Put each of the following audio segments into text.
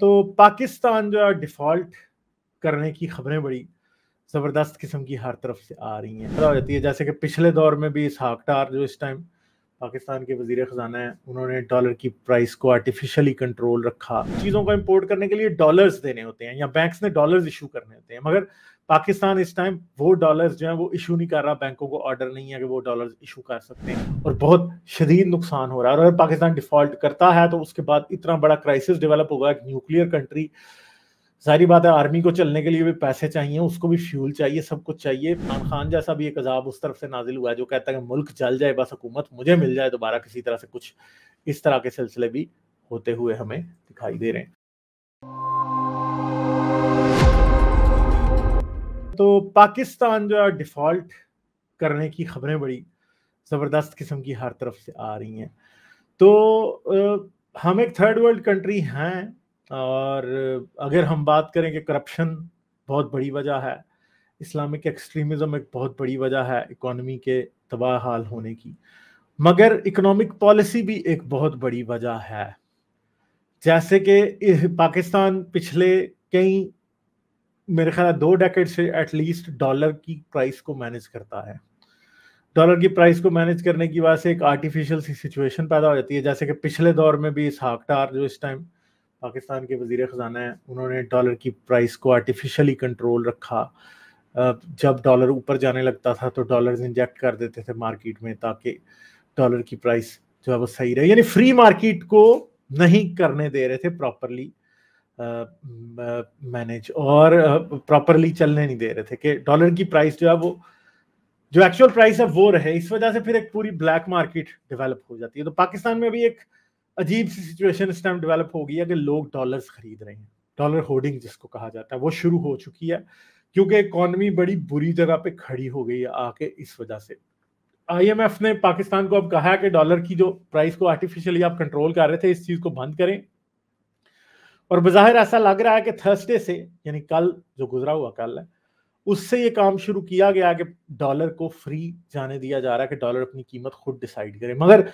तो पाकिस्तान जो है डिफॉल्ट करने की खबरें बड़ी ज़बरदस्त किस्म की हर तरफ से आ रही हैं जाती है जैसे कि पिछले दौर में भी हाकटार जो इस टाइम पाकिस्तान के वजीर खजाना है उन्होंने डॉलर की प्राइस को आर्टिफिशियली कंट्रोल रखा चीज़ों को इम्पोर्ट करने के लिए डॉलर्स देने होते हैं या बैंक्स ने डॉलर्स इशू करने होते हैं मगर पाकिस्तान इस टाइम वो डॉलर्स जो है वो इशू नहीं कर रहा बैंकों को ऑर्डर नहीं है कि वो डॉलर्स इशू कर सकते हैं और बहुत शदीद नुकसान हो रहा है और अगर पाकिस्तान डिफॉल्ट करता है तो उसके बाद इतना बड़ा क्राइसिस डेवलप होगा एक न्यूक्लियर कंट्री सारी बात है आर्मी को चलने के लिए भी पैसे चाहिए उसको भी फ्यूल चाहिए सब कुछ चाहिए इमरान खान जैसा भी एक अजाब उस तरफ से नाजिल हुआ है जो कहता है मुल्क जल जाए बस हुकूमत मुझे मिल जाए दोबारा किसी तरह से कुछ इस तरह के सिलसिले भी होते हुए हमें दिखाई दे रहे हैं तो पाकिस्तान जो है डिफॉल्ट करने की खबरें बड़ी ज़बरदस्त किस्म की हर तरफ से आ रही हैं तो हम एक थर्ड वर्ल्ड कंट्री हैं और अगर हम बात करें कि करप्शन बहुत बड़ी वजह है इस्लामिक एक्सट्रीमिज़म एक बहुत बड़ी वजह है इकोनॉमी के तबाह हाल होने की मगर इकोनॉमिक पॉलिसी भी एक बहुत बड़ी वजह है जैसे कि पाकिस्तान पिछले कई मेरे ख्याल दो डेकेड से एटलीस्ट डॉलर की प्राइस को मैनेज करता है डॉलर की प्राइस को मैनेज करने की वजह से एक आर्टिफिशियल सी सिचुएशन पैदा हो जाती है जैसे कि पिछले दौर में भी इस हाकटार जो इस टाइम पाकिस्तान के वजीर ख़जाना हैं उन्होंने डॉलर की प्राइस को आर्टिफिशली कंट्रोल रखा जब डॉलर ऊपर जाने लगता था तो डॉलर इंजेक्ट कर देते थे मार्केट में ताकि डॉलर की प्राइस जो है वो सही रहे यानी फ्री मार्केट को नहीं करने दे रहे थे प्रॉपरली मैनेज और प्रॉपरली चलने नहीं दे रहे थे कि डॉलर की प्राइस जो है वो जो एक्चुअल प्राइस है वो रहे इस वजह से फिर एक पूरी ब्लैक मार्केट डेवलप हो जाती है तो पाकिस्तान में अभी एक अजीब सी सिचुएशन इस टाइम डेवलप हो गई है कि लोग डॉलर्स खरीद रहे हैं डॉलर होर्डिंग जिसको कहा जाता है वो शुरू हो चुकी है क्योंकि इकोनॉमी बड़ी बुरी जगह पे खड़ी हो गई है आके इस वजह से आईएमएफ ने पाकिस्तान को अब कहा है कि डॉलर की जो प्राइस को आर्टिफिशियली आप कंट्रोल कर रहे थे इस चीज को बंद करें और बाहर ऐसा लग रहा है कि थर्सडे से यानी कल जो गुजरा हुआ कल है उससे ये काम शुरू किया गया कि डॉलर को फ्री जाने दिया जा रहा है कि डॉलर अपनी कीमत खुद डिसाइड करे मगर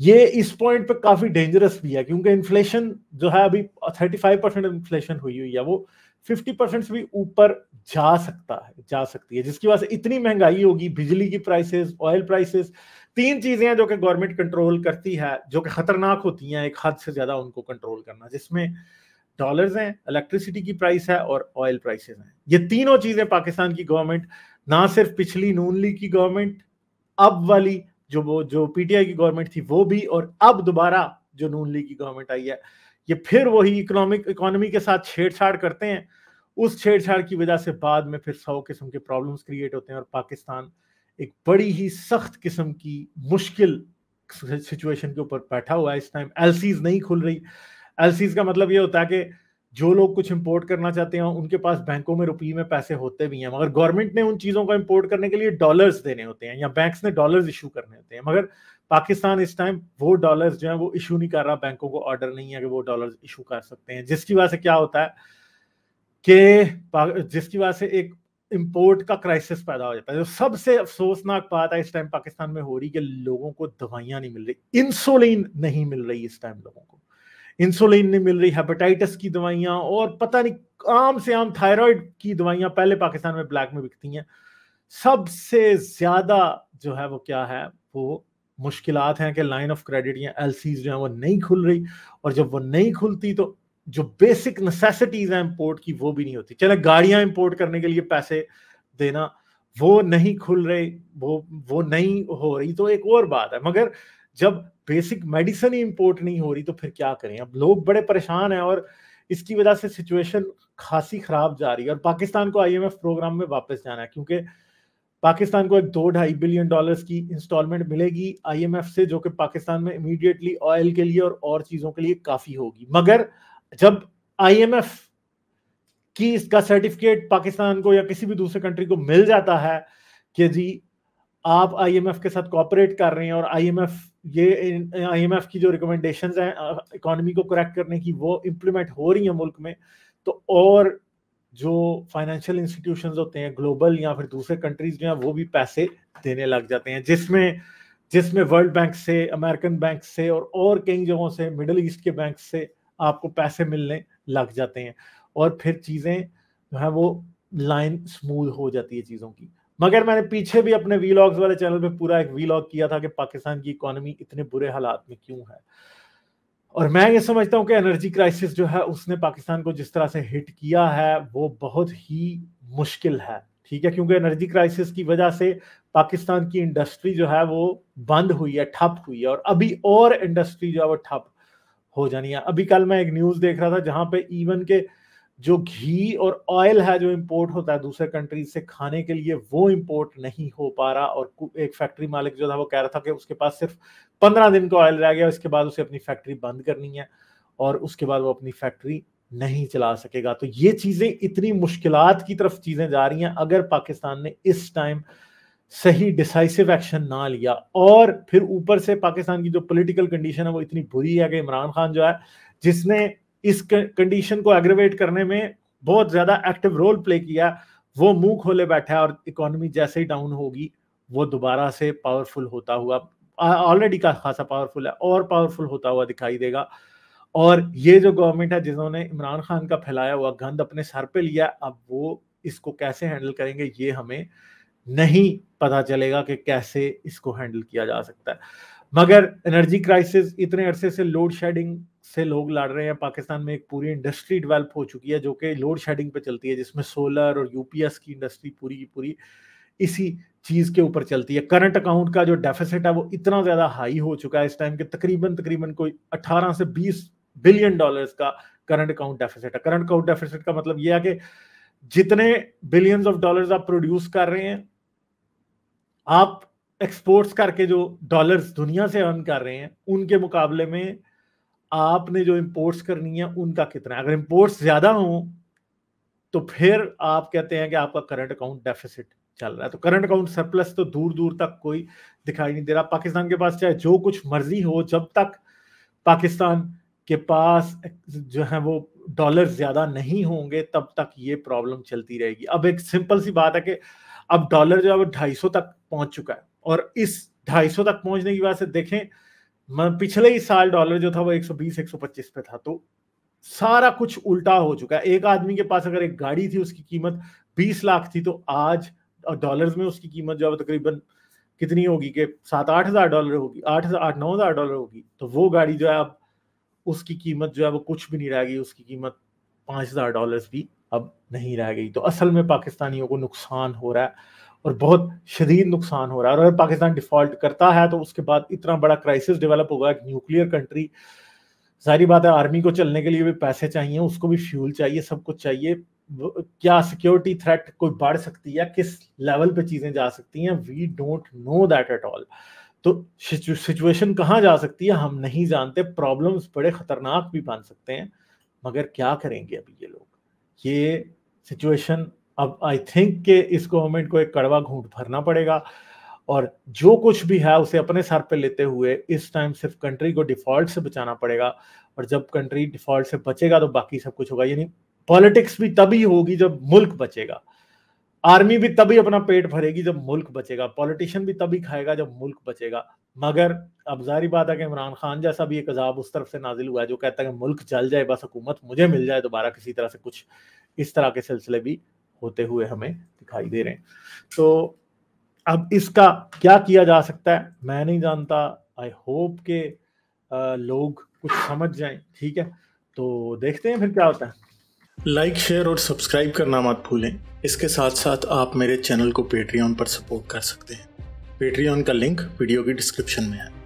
ये इस पॉइंट पे काफी डेंजरस भी है क्योंकि इन्फ्लेशन जो है अभी 35 परसेंट इन्फ्लेशन हुई हुई है वो 50 परसेंट से भी ऊपर जा सकता है जा सकती है जिसकी वजह से इतनी महंगाई होगी बिजली की प्राइसेस ऑयल प्राइसेस तीन चीजें हैं जो कि गवर्नमेंट कंट्रोल करती है जो कि खतरनाक होती हैं एक हद से ज्यादा उनको कंट्रोल करना जिसमें डॉलर्स हैं इलेक्ट्रिसिटी की प्राइस है और ऑयल प्राइसेस हैं ये तीनों चीजें पाकिस्तान की गवर्नमेंट ना सिर्फ पिछली नून लीग की गवर्नमेंट अब वाली जो वो जो पीटीआई की गवर्नमेंट थी वो भी और अब दोबारा जो नून लीग की गवर्नमेंट आई है ये फिर वही इकोनॉमिक इकोनॉमी के साथ छेड़छाड़ करते हैं उस छेड़छाड़ की वजह से बाद में फिर सौ किस्म के प्रॉब्लम्स क्रिएट होते हैं और पाकिस्तान एक बड़ी ही सख्त किस्म की मुश्किल सिचुएशन के ऊपर बैठा हुआ है इस टाइम एलसीज नहीं खुल रही एलसीज का मतलब ये होता है कि जो लोग कुछ इंपोर्ट करना चाहते हैं उनके पास बैंकों में रुपये में पैसे होते भी हैं मगर गवर्नमेंट ने उन चीज़ों को इंपोर्ट करने के लिए डॉलर्स देने होते हैं या बैंक्स ने डॉलर्स इशू करने होते हैं मगर पाकिस्तान इस टाइम वो डॉलर्स जो है वो इशू नहीं कर रहा बैंकों को ऑर्डर नहीं है कि वो डॉलर्स इशू कर सकते हैं जिसकी वजह से क्या होता है कि जिसकी वजह से एक इम्पोर्ट का क्राइसिस पैदा हो जाता है जो सबसे अफसोसनाक बात है इस टाइम पाकिस्तान में हो रही कि लोगों को दवाइयाँ नहीं मिल रही इंसुलिन नहीं मिल रही इस टाइम लोगों को इंसुलिन नहीं मिल रही हेपेटाइटिस की दवाइयाँ और पता नहीं आम से आम थायराइड की दवाइयाँ पहले पाकिस्तान में ब्लैक में बिकती हैं सबसे ज़्यादा जो है वो क्या है वो मुश्किल हैं कि लाइन ऑफ क्रेडिट या एल जो है वो नहीं खुल रही और जब वो नहीं खुलती तो जो बेसिक नेसेसिटीज हैं इम्पोर्ट की वो भी नहीं होती चले गाड़ियां इम्पोर्ट करने के लिए पैसे देना वो नहीं खुल रहे वो वो नहीं हो रही तो एक और बात है मगर जब बेसिक मेडिसिन ही इम्पोर्ट नहीं हो रही तो फिर क्या करें अब लोग बड़े परेशान हैं और इसकी वजह से सिचुएशन खासी खराब जा रही है और पाकिस्तान को आई प्रोग्राम में वापस जाना है क्योंकि पाकिस्तान को एक दो ढाई बिलियन डॉलर्स की इंस्टॉलमेंट मिलेगी आईएमएफ से जो कि पाकिस्तान में इमीडिएटली ऑयल के लिए और और चीजों के लिए काफी होगी मगर जब आईएमएफ की इसका सर्टिफिकेट पाकिस्तान को या किसी भी दूसरे कंट्री को मिल जाता है कि जी आप आईएमएफ के साथ कॉपरेट कर रहे हैं और आईएमएफ ये आईएमएफ की जो रिकमेंडेशंस हैं इकोनॉमी को करेक्ट करने की वो इम्प्लीमेंट हो रही हैं मुल्क में तो और जो फाइनेंशियल इंस्टीट्यूशंस होते हैं ग्लोबल या फिर दूसरे कंट्रीज जो वो भी पैसे देने लग जाते हैं जिसमें जिसमें वर्ल्ड बैंक से अमेरिकन बैंक से और और कई जगहों से मिडल ईस्ट के बैंक से आपको पैसे मिलने लग जाते हैं और फिर चीज़ें जो है वो लाइन स्मूथ हो जाती है चीज़ों की मगर मैंने पीछे भी अपने वीलॉग्स वाले चैनल पे पूरा एक वीलॉग किया था कि पाकिस्तान की इकोनॉमी इतने बुरे हालात में क्यों है और मैं ये समझता हूँ कि एनर्जी क्राइसिस जो है उसने पाकिस्तान को जिस तरह से हिट किया है वो बहुत ही मुश्किल है ठीक है क्योंकि एनर्जी क्राइसिस की वजह से पाकिस्तान की इंडस्ट्री जो है वो बंद हुई है ठप हुई है और अभी और इंडस्ट्री जो है वो ठप हो जानी है अभी कल मैं एक न्यूज़ देख रहा था जहां पे इवन के जो घी और ऑयल है जो इम्पोर्ट होता है दूसरे कंट्रीज से खाने के लिए वो इम्पोर्ट नहीं हो पा रहा और एक फैक्ट्री मालिक जो था वो कह रहा था कि उसके पास सिर्फ पंद्रह दिन का ऑयल रह गया उसके बाद उसे अपनी फैक्ट्री बंद करनी है और उसके बाद वो अपनी फैक्ट्री नहीं चला सकेगा तो ये चीज़ें इतनी मुश्किल की तरफ चीज़ें जा रही हैं अगर पाकिस्तान ने इस टाइम सही डिसाइसिव एक्शन ना लिया और फिर ऊपर से पाकिस्तान की जो पॉलिटिकल कंडीशन है वो इतनी बुरी है कि इमरान खान जो है जिसने इस कंडीशन को एग्रेवेट करने में बहुत ज्यादा एक्टिव रोल प्ले किया वो मुंह खोले बैठा है और इकोनॉमी जैसे ही डाउन होगी वो दोबारा से पावरफुल होता हुआ ऑलरेडी का खासा पावरफुल है और पावरफुल होता हुआ दिखाई देगा और ये जो गवर्नमेंट है जिन्होंने इमरान खान का फैलाया हुआ गंद अपने सर पे लिया अब वो इसको कैसे हैंडल करेंगे ये हमें नहीं पता चलेगा कि कैसे इसको हैंडल किया जा सकता है मगर एनर्जी क्राइसिस इतने अरसे से लोड शेडिंग से लोग लड़ रहे हैं पाकिस्तान में एक पूरी इंडस्ट्री डेवलप हो चुकी है जो कि लोड शेडिंग पे चलती है जिसमें सोलर और यूपीएस की इंडस्ट्री पूरी की पूरी इसी चीज के ऊपर चलती है करंट अकाउंट का जो डेफिसिट है वो इतना ज्यादा हाई हो चुका है इस टाइम के तकरीबन तकरीबन कोई 18 से 20 बिलियन डॉलर्स का करंट अकाउंट डेफिसिट है करंट अकाउंट डेफिसिट का मतलब ये है कि जितने बिलियंस ऑफ डॉलर्स आप प्रोड्यूस कर रहे हैं आप एक्सपोर्ट्स करके जो डॉलर्स दुनिया से अर्न कर रहे हैं उनके मुकाबले में आपने जो इम्पोर्ट्स करनी है उनका कितना है अगर इम्पोर्ट्स ज्यादा हो तो फिर आप कहते हैं कि आपका करंट अकाउंट डेफिसिट चल रहा है तो करंट अकाउंट सरप्लस तो दूर दूर तक कोई दिखाई नहीं दे रहा पाकिस्तान के पास चाहे जो कुछ मर्जी हो जब तक पाकिस्तान के पास जो है वो डॉलर ज्यादा नहीं होंगे तब तक ये प्रॉब्लम चलती रहेगी अब एक सिंपल सी बात है कि अब डॉलर जो है वो ढाई तक पहुंच चुका है और इस ढाई तक पहुंचने की वजह से देखें पिछले ही साल डॉलर जो था वो 120 125 पे था तो सारा कुछ उल्टा हो चुका है एक आदमी के पास अगर एक गाड़ी थी उसकी कीमत 20 लाख थी तो आज डॉलर्स में उसकी कीमत जो है तकरीबन कितनी होगी कि सात आठ हजार डॉलर होगी आठ हजार आठ नौ हजार डॉलर होगी तो वो गाड़ी जो है अब उसकी कीमत जो है वो कुछ भी नहीं रह गई उसकी कीमत पाँच हजार डॉलर भी अब नहीं रह गई तो असल में पाकिस्तानियों को नुकसान हो रहा है और बहुत शदीद नुकसान हो रहा है और अगर पाकिस्तान डिफॉल्ट करता है तो उसके बाद इतना बड़ा क्राइसिस डेवलप होगा एक न्यूक्लियर कंट्री सारी बात है आर्मी को चलने के लिए भी पैसे चाहिए उसको भी फ्यूल चाहिए सब कुछ चाहिए क्या सिक्योरिटी थ्रेट कोई बढ़ सकती है किस लेवल पे चीजें जा सकती हैं we don't know that at all तो सिचुएशन कहाँ जा सकती है हम नहीं जानते प्रॉब्लम्स बड़े खतरनाक भी बन सकते हैं मगर क्या करेंगे अभी ये लोग ये सिचुएशन अब आई थिंक के इस गवर्नमेंट को एक कड़वा घूंट भरना पड़ेगा और जो कुछ भी है उसे अपने सर पे लेते हुए इस टाइम सिर्फ कंट्री को डिफॉल्ट से बचाना पड़ेगा और जब कंट्री डिफॉल्ट से बचेगा तो बाकी सब कुछ होगा यानी पॉलिटिक्स भी तभी होगी जब मुल्क बचेगा आर्मी भी तभी अपना पेट भरेगी जब मुल्क बचेगा पॉलिटिशियन भी तभी खाएगा जब मुल्क बचेगा मगर अब जारी बात है कि इमरान खान जैसा भी एक अजाब उस तरफ से नाजिल हुआ है जो कहता है कि मुल्क जल जाए बस हुकूमत मुझे मिल जाए दोबारा किसी तरह से कुछ इस तरह के सिलसिले भी होते हुए हमें दिखाई दे रहे हैं तो अब इसका क्या किया जा सकता है मैं नहीं जानता आई होप के लोग कुछ समझ जाए ठीक है तो देखते हैं फिर क्या होता है लाइक शेयर और सब्सक्राइब करना मत भूलें इसके साथ साथ आप मेरे चैनल को पेट्रियन पर सपोर्ट कर सकते हैं पेट्रियन का लिंक वीडियो की डिस्क्रिप्शन में है